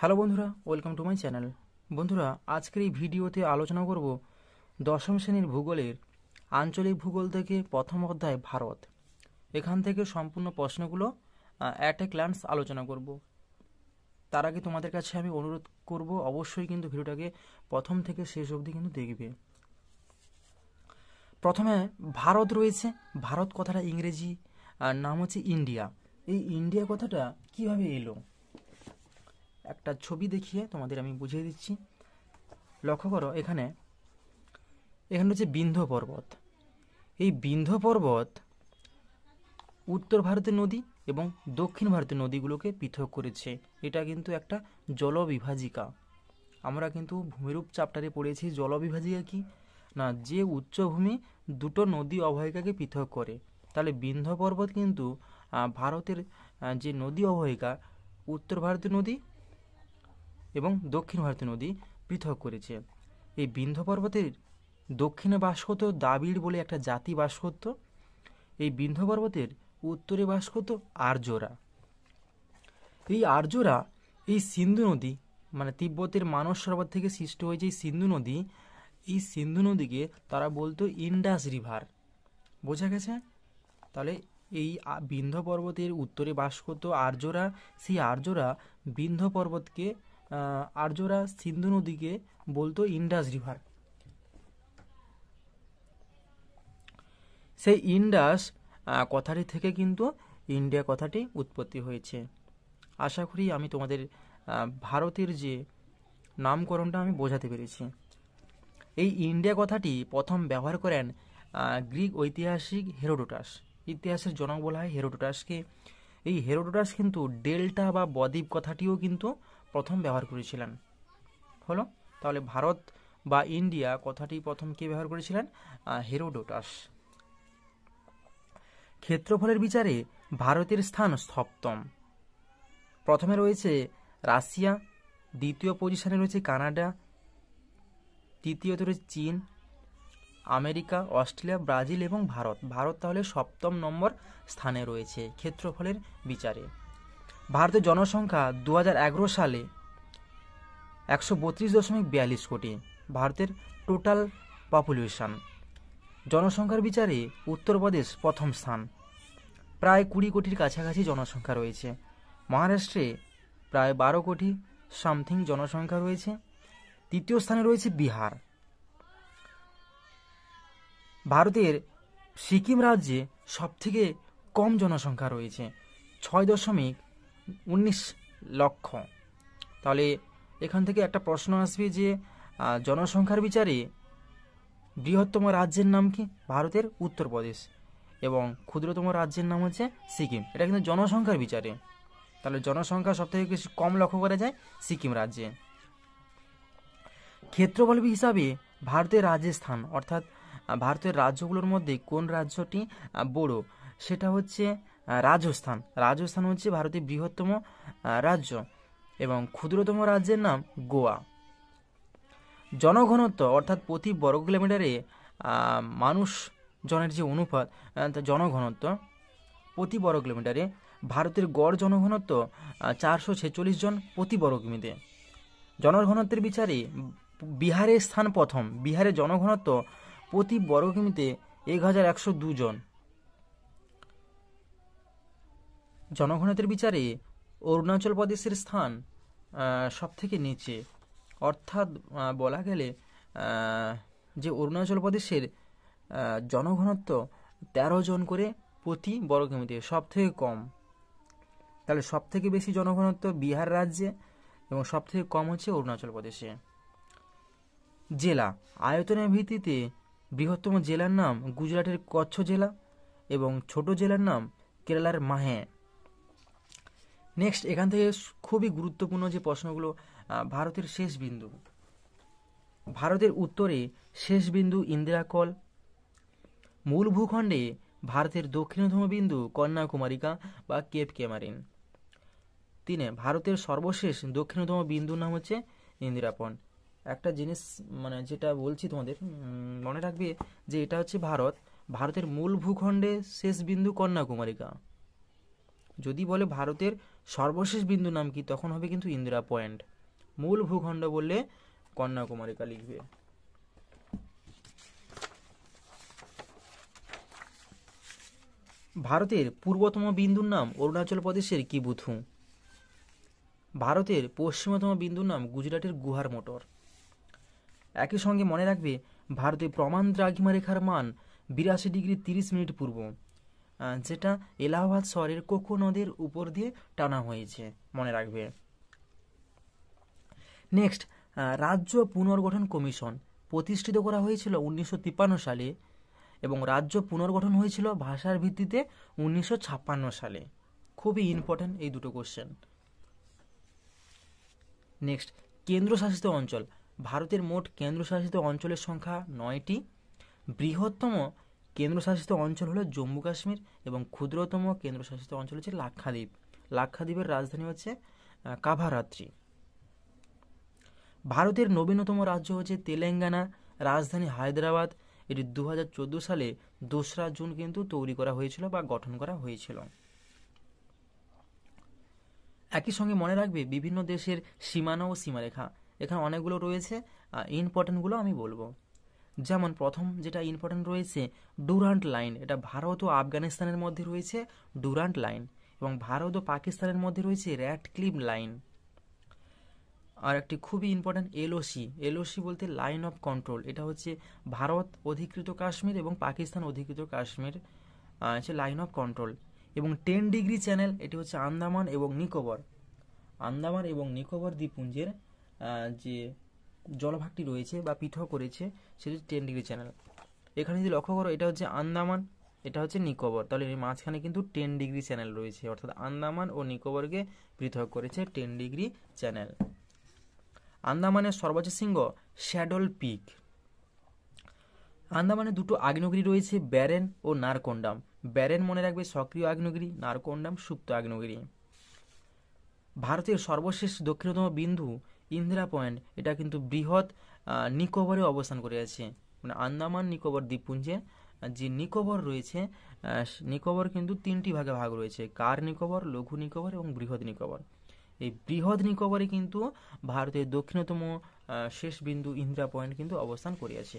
hello বন্ধুরা welcome to my channel বন্ধুরা আজকের এই ভিডিওতে আলোচনা করব দশম শ্রেণীর ভূগোলের আঞ্চলিক ভূগোল থেকে প্রথম অধ্যায় ভারত এখান থেকে সম্পূর্ণ প্রশ্নগুলো অ্যাট এ ক্লান্স আলোচনা করব তার আগে তোমাদের কাছে আমি অনুরোধ করব অবশ্যই কিন্তু ভিডিওটাকে প্রথম থেকে শেষ অবধি কিন্তু দেখবে প্রথমে ভারত রয়েছে ভারত কথাটা ইংরেজি নাম হচ্ছে ইন্ডিয়া এই ইন্ডিয়া কথাটা কিভাবে এলো একটা ছবি দেখিয়ে তোমাদের আমি বুঝিয়ে দিচ্ছি লক্ষ্য করো এখানে এখানে হচ্ছে বিন্ধ্য পর্বত এই বিন্ধ্য পর্বত উত্তর ভারতের নদী এবং দক্ষিণ ভারতের নদীগুলোকে পৃথক করেছে এটা কিন্তু একটা জলবিভাজিকা আমরা কিন্তু ভূমিরূপ চাপটারে পড়েছি জলবিভাজিকা কি না যে উচ্চভূমি দুটো নদী অবহিকাকে পৃথক করে তাহলে বিন্ধ্য পর্বত কিন্তু ভারতের যে নদী অবহিকা উত্তর ভারতীয় নদী এবং দক্ষিণ ভারতীয় নদী পৃথক করেছে এই বিন্ধ্য পর্বতের দক্ষিণে বাস করত দাবিড় বলে একটা জাতি বাস করত এই বিন্ধ্য পর্বতের উত্তরে বাস করত আর্যরা এই আর্যরা এই সিন্ধু নদী মানে তিব্বতের মানস সরোবর থেকে সৃষ্টি হয়েছে এই সিন্ধু নদী এই সিন্ধু নদীকে তারা বলতো ইন্ডাস রিভার বোঝা গেছে তাহলে এই বিন্ধ্য পর্বতের উত্তরে বাস করত আর্যরা সেই আর্যরা বিন্ধ্য পর্বতকে আর্যরা সিন্ধু নদীকে বলতো ইন্ডাস রিভার সেই ইন্ডাস কথাটি থেকে কিন্তু ইন্ডিয়া কথাটি উৎপত্তি হয়েছে আশা করি আমি তোমাদের ভারতের যে নামকরণটা আমি বোঝাতে পেরেছি এই ইন্ডিয়া কথাটি প্রথম ব্যবহার করেন গ্রিক ঐতিহাসিক হেরোডোটাস ইতিহাসের জনক বলা হয় হেরোডোটাসকে এই হেরোডোটাস কিন্তু ডেল্টা বা বদ্বীপ কথাটিও কিন্তু প্রথম ব্যবহার করেছিলেন হলো তাহলে ভারত বা ইন্ডিয়া কথাটি প্রথম কে ব্যবহার করেছিলেন হেরোডোটাস ক্ষেত্রফলের বিচারে ভারতের স্থান সপ্তম প্রথমে রয়েছে রাশিয়া দ্বিতীয় পজিশনে রয়েছে কানাডা তৃতীয়ত রয়েছে চীন আমেরিকা অস্ট্রেলিয়া ব্রাজিল এবং ভারত ভারত তাহলে সপ্তম নম্বর স্থানে রয়েছে ক্ষেত্রফলের বিচারে ভারতের জনসংখ্যা দু সালে একশো বত্রিশ দশমিক বিয়াল্লিশ কোটি ভারতের টোটাল পপুলেশন জনসংখ্যার বিচারে উত্তরপ্রদেশ প্রথম স্থান প্রায় কুড়ি কোটির কাছাকাছি জনসংখ্যা রয়েছে মহারাষ্ট্রে প্রায় বারো কোটি সামথিং জনসংখ্যা রয়েছে তৃতীয় স্থানে রয়েছে বিহার ভারতের সিকিম রাজ্যে সবথেকে কম জনসংখ্যা রয়েছে ছয় দশমিক উনিশ লক্ষ তাহলে এখান থেকে একটা প্রশ্ন আসবে যে জনসংখ্যার বিচারে বৃহত্তম রাজ্যের নাম কি ভারতের উত্তরপ্রদেশ এবং ক্ষুদ্রতম রাজ্যের নাম হচ্ছে সিকিম এটা কিন্তু জনসংখ্যার বিচারে তাহলে জনসংখ্যা সবথেকে বেশি কম লক্ষ্য করা যায় সিকিম রাজ্যে ক্ষেত্রফল হিসাবে ভারতের রাজস্থান অর্থাৎ ভারতের রাজ্যগুলোর মধ্যে কোন রাজ্যটি বড় সেটা হচ্ছে রাজস্থান রাজস্থান হচ্ছে ভারতের বৃহত্তম রাজ্য এবং ক্ষুদ্রতম রাজ্যের নাম গোয়া জনঘনত্ব অর্থাৎ প্রতি বর্গ কিলোমিটারে মানুষ জনের যে অনুপাত জনঘনত্ব প্রতি বর্গ কিলোমিটারে ভারতের গড় জনঘনত্ব চারশো ছেচল্লিশ জন প্রতি বর্গ কিমিতে জনঘনত্বের বিচারে বিহারের স্থান প্রথম বিহারের জনঘনত্ব প্রতি বর্গ কিমিতে এক হাজার একশো দুজন জনঘনতের বিচারে অরুণাচল প্রদেশের স্থান সব থেকে নিচে অর্থাৎ বলা গেলে যে অরুণাচল প্রদেশের জনঘনত্ব তেরো জন করে প্রতি বর্গমিতে সব থেকে কম তাহলে সব থেকে বেশি জনঘনত্ব বিহার রাজ্যে এবং সব থেকে কম হচ্ছে অরুণাচল প্রদেশে জেলা আয়তনের ভিত্তিতে বৃহত্তম জেলার নাম গুজরাটের কচ্ছ জেলা এবং ছোট জেলার নাম কেরালার মাহে নেক্সট এখান থেকে খুবই গুরুত্বপূর্ণ যে প্রশ্নগুলো ভারতের শেষ বিন্দু ভারতের উত্তরে শেষ বিন্দু ইন্দিরাকল মূল ভূখণ্ডে ভারতের দক্ষিণতম বিন্দু কন্যাকুমারিকা বা কেপ কেমারিন তিনে ভারতের সর্বশেষ দক্ষিণতম বিন্দুর নাম হচ্ছে ইন্দিরাপন একটা জিনিস মানে যেটা বলছি তোমাদের মনে রাখবে যে এটা হচ্ছে ভারত ভারতের মূল ভূখণ্ডে শেষ বিন্দু কন্যাকুমারিকা যদি বলে ভারতের সর্বশেষ বিন্দু নাম কি তখন হবে কিন্তু ইন্দিরা পয়েন্ট মূল ভূখণ্ড বললে কন্যাকুমারিকা লিখবে ভারতের পূর্বতম বিন্দুর নাম অরুণাচল প্রদেশের কিবুথু ভারতের পশ্চিমতম বিন্দুর নাম গুজরাটের গুহার মোটর একই সঙ্গে মনে রাখবে ভারতের প্রমাণ দ্রাঘিমা রেখার মান বিরাশি ডিগ্রি তিরিশ মিনিট পূর্ব যেটা এলাহাবাদ শহরের কোকো নদীর উপর দিয়ে টানা হয়েছে মনে রাখবে নেক্সট রাজ্য পুনর্গঠন কমিশন প্রতিষ্ঠিত করা হয়েছিল উনিশশো সালে এবং রাজ্য পুনর্গঠন হয়েছিল ভাষার ভিত্তিতে উনিশশো সালে খুবই ইম্পর্টেন্ট এই দুটো কোশ্চেন নেক্সট কেন্দ্রশাসিত অঞ্চল ভারতের মোট কেন্দ্রশাসিত অঞ্চলের সংখ্যা নয়টি বৃহত্তম কেন্দ্রশাসিত অঞ্চল হলো জম্মু কাশ্মীর এবং ক্ষুদ্রতম কেন্দ্রশাসিত অঞ্চল হচ্ছে লাক্ষাদ্বীপ লাক্ষাদ্বীপের রাজধানী হচ্ছে কাভারাত্রি ভারতের নবীনতম রাজ্য হচ্ছে তেলেঙ্গানা রাজধানী হায়দ্রাবাদ এটি দু সালে দোসরা জুন কিন্তু তৈরি করা হয়েছিল বা গঠন করা হয়েছিল একই সঙ্গে মনে রাখবে বিভিন্ন দেশের সীমানা ও সীমারেখা এখানে অনেকগুলো রয়েছে ইম্পর্টেন্টগুলো আমি বলবো যেমন প্রথম যেটা ইম্পর্টেন্ট রয়েছে ডুরান্ট লাইন এটা ভারত ও আফগানিস্তানের মধ্যে রয়েছে ডুরান্ট লাইন এবং ভারত ও পাকিস্তানের মধ্যে রয়েছে র‍্যাট ক্লিম লাইন আর একটি খুবই ইম্পর্ট্যান্ট এলওসি এলওসি বলতে লাইন অফ কন্ট্রোল এটা হচ্ছে ভারত অধিকৃত কাশ্মীর এবং পাকিস্তান অধিকৃত কাশ্মীর হচ্ছে লাইন অফ কন্ট্রোল এবং টেন ডিগ্রি চ্যানেল এটি হচ্ছে আন্দামান এবং নিকোবর আন্দামান এবং নিকোবর দ্বীপপুঞ্জের যে জলভাগটি রয়েছে বা পৃথক করেছে সেটি টেন ডিগ্রি চ্যানেল এখানে যদি লক্ষ্য করো এটা হচ্ছে আন্দামান এটা হচ্ছে নিকোবর তাহলে এর মাঝখানে কিন্তু টেন ডিগ্রি চ্যানেল রয়েছে অর্থাৎ আন্দামান ও নিকোবরকে পৃথক করেছে টেন ডিগ্রি চ্যানেল আন্দামানের সর্বোচ্চ শৃঙ্গ শ্যাডল পিক আন্দামানে দুটো আগ্নেগিরি রয়েছে ব্যারেন ও নারকোন্ডাম ব্যারেন মনে রাখবে সক্রিয় আগ্নেগিরি নারকোন্ডাম সুপ্ত আগ্নেগিরি ভারতের সর্বশেষ দক্ষিণতম বিন্দু ইন্দিরা পয়েন্ট এটা কিন্তু বৃহৎ নিকোবরে অবস্থান করে আছে মানে আন্দামান নিকোবর দ্বীপপুঞ্জে যে নিকোবর রয়েছে নিকোবর কিন্তু তিনটি ভাগে ভাগ রয়েছে কার নিকোবর লঘু নিকোবর এবং বৃহৎ নিকোবর এই বৃহৎ নিকোবরে কিন্তু ভারতের দক্ষিণতম শেষ বিন্দু ইন্দিরা পয়েন্ট কিন্তু অবস্থান করিয়াছে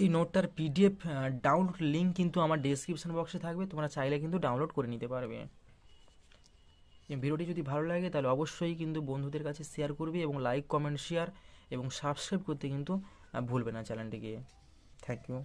এই নোটটার পিডিএফ ডাউনলোড লিঙ্ক কিন্তু আমার ডিসক্রিপশন বক্সে থাকবে তোমরা চাইলে কিন্তু ডাউনলোড করে নিতে পারবে ভিডিওটি যদি ভালো লাগে তাহলে অবশ্যই কিন্তু বন্ধুদের কাছে শেয়ার করবে এবং লাইক কমেন্ট শেয়ার এবং সাবস্ক্রাইব করতে কিন্তু ভুলবে না চ্যানেলটিকে থ্যাংক ইউ